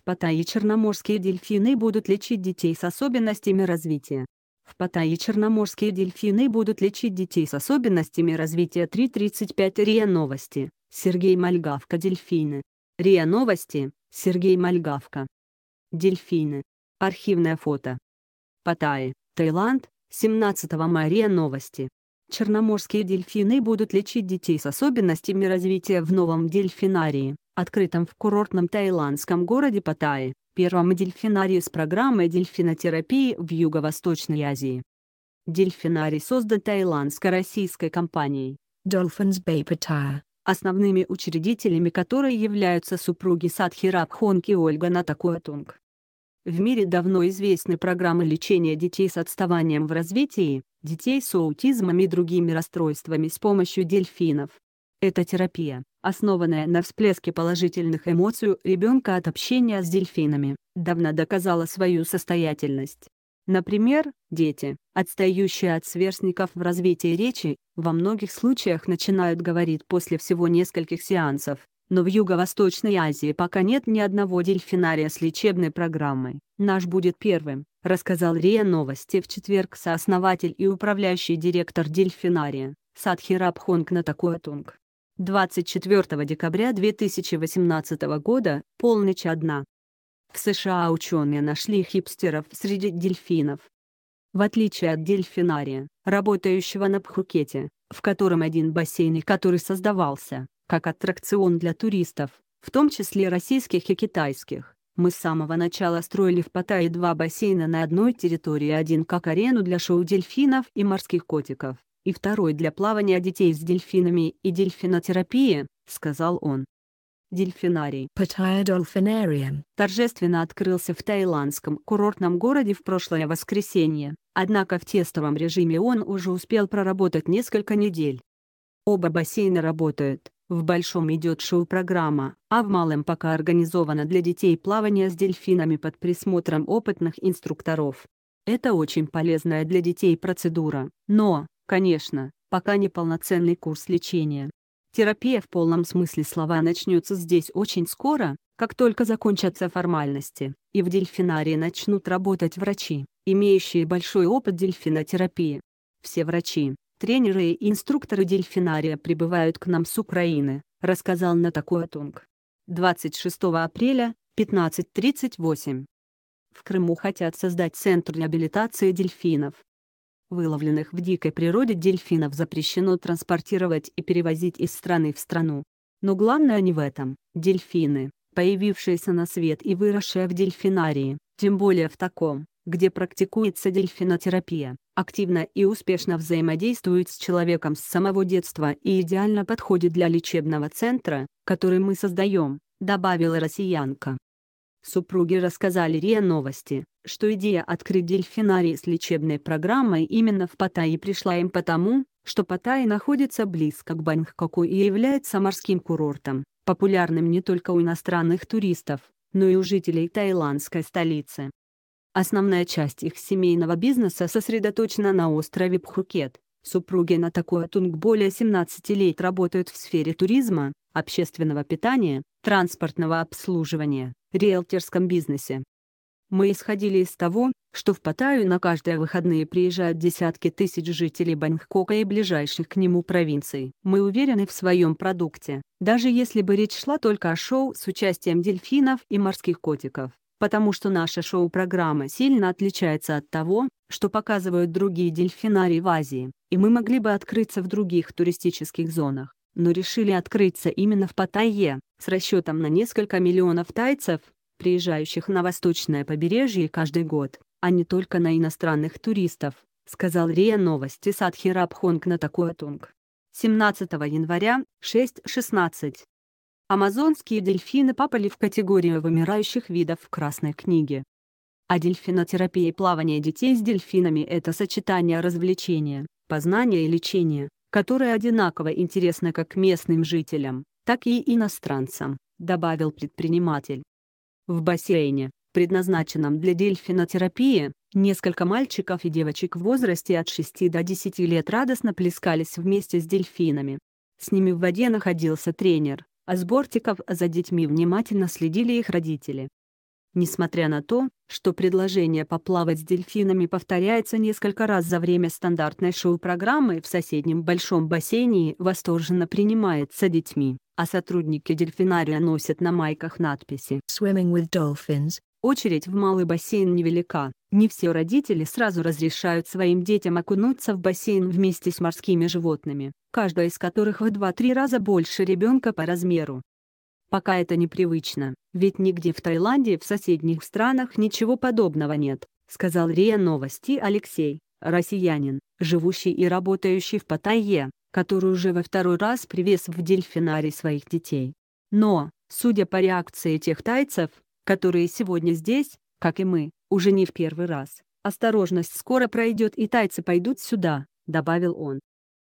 В Паттайе черноморские дельфины будут лечить детей с особенностями развития. В Паттайе черноморские дельфины будут лечить детей с особенностями развития 3.35 РИА Новости, Сергей Мальгавка Дельфины. РИА Новости, Сергей Мальгавка. Дельфины. Архивное фото. Паттайя, Таиланд, 17 мая РИА Новости. Черноморские дельфины будут лечить детей с особенностями развития в новом дельфинарии открытом в курортном таиландском городе Паттайе, первом дельфинарии с программой дельфинотерапии в Юго-Восточной Азии. Дельфинарий создан таиландско-российской компанией Dolphins Bay Pattaya, основными учредителями которой являются супруги Садхираб Хонг и Ольга Натакуатунг. В мире давно известны программы лечения детей с отставанием в развитии, детей с аутизмом и другими расстройствами с помощью дельфинов. Эта терапия, основанная на всплеске положительных эмоций ребенка от общения с дельфинами, давно доказала свою состоятельность. Например, дети, отстающие от сверстников в развитии речи, во многих случаях начинают говорить после всего нескольких сеансов, но в Юго-Восточной Азии пока нет ни одного дельфинария с лечебной программой. Наш будет первым, рассказал РИА Новости в четверг сооснователь и управляющий директор дельфинария Садхираб Хонгна Такуатунг. 24 декабря 2018 года, полночь одна. В США ученые нашли хипстеров среди дельфинов. В отличие от дельфинария, работающего на Пхукете, в котором один бассейн и который создавался, как аттракцион для туристов, в том числе российских и китайских, мы с самого начала строили в Паттайе два бассейна на одной территории один как арену для шоу дельфинов и морских котиков, и второй для плавания детей с дельфинами и дельфинотерапии, сказал он. Дельфинарий торжественно открылся в таиландском курортном городе в прошлое воскресенье, однако в тестовом режиме он уже успел проработать несколько недель. Оба бассейна работают, в большом идет шоу-программа, а в малом пока организовано для детей плавание с дельфинами под присмотром опытных инструкторов. Это очень полезная для детей процедура, но, Конечно, пока не полноценный курс лечения. Терапия в полном смысле слова начнется здесь очень скоро, как только закончатся формальности, и в дельфинарии начнут работать врачи, имеющие большой опыт дельфинотерапии. Все врачи, тренеры и инструкторы дельфинария прибывают к нам с Украины, рассказал на такое Тунг. 26 апреля, 15.38. В Крыму хотят создать центр реабилитации дельфинов, Выловленных в дикой природе дельфинов запрещено транспортировать и перевозить из страны в страну. Но главное не в этом. Дельфины, появившиеся на свет и выросшие в дельфинарии, тем более в таком, где практикуется дельфинотерапия, активно и успешно взаимодействует с человеком с самого детства и идеально подходит для лечебного центра, который мы создаем, добавила россиянка. Супруги рассказали РИА Новости, что идея открыть дельфинарий с лечебной программой именно в Паттайе пришла им потому, что Паттайя находится близко к Бангкоку и является морским курортом, популярным не только у иностранных туристов, но и у жителей таиландской столицы. Основная часть их семейного бизнеса сосредоточена на острове Пхукет. Супруги на такой Тунгболе более 17 лет работают в сфере туризма, общественного питания, транспортного обслуживания Риэлтерском бизнесе. Мы исходили из того, что в Паттайю на каждые выходные приезжают десятки тысяч жителей Бангкока и ближайших к нему провинций. Мы уверены в своем продукте, даже если бы речь шла только о шоу с участием дельфинов и морских котиков потому что наша шоу-программа сильно отличается от того, что показывают другие дельфинарии в Азии, и мы могли бы открыться в других туристических зонах, но решили открыться именно в Паттайе, с расчетом на несколько миллионов тайцев, приезжающих на восточное побережье каждый год, а не только на иностранных туристов, сказал РИА Новости Садхираб Хонг Натакуатунг. 17 января, 6.16. Амазонские дельфины попали в категорию вымирающих видов в Красной книге. А дельфинотерапия и плавание детей с дельфинами – это сочетание развлечения, познания и лечения, которое одинаково интересно как местным жителям, так и иностранцам, добавил предприниматель. В бассейне, предназначенном для дельфинотерапии, несколько мальчиков и девочек в возрасте от 6 до 10 лет радостно плескались вместе с дельфинами. С ними в воде находился тренер, а с бортиков за детьми внимательно следили их родители. Несмотря на то, что предложение поплавать с дельфинами повторяется несколько раз за время стандартной шоу-программы в соседнем большом бассейне восторженно принимается детьми, а сотрудники дельфинария носят на майках надписи «Swimming with Dolphins». Очередь в малый бассейн невелика, не все родители сразу разрешают своим детям окунуться в бассейн вместе с морскими животными, каждая из которых в 2-3 раза больше ребенка по размеру. Пока это непривычно, ведь нигде в Таиланде и в соседних странах ничего подобного нет, сказал РИА Новости Алексей, россиянин, живущий и работающий в Паттайе который уже во второй раз привез в дельфинарий своих детей. Но, судя по реакции тех тайцев, которые сегодня здесь, как и мы, уже не в первый раз, осторожность скоро пройдет и тайцы пойдут сюда, добавил он.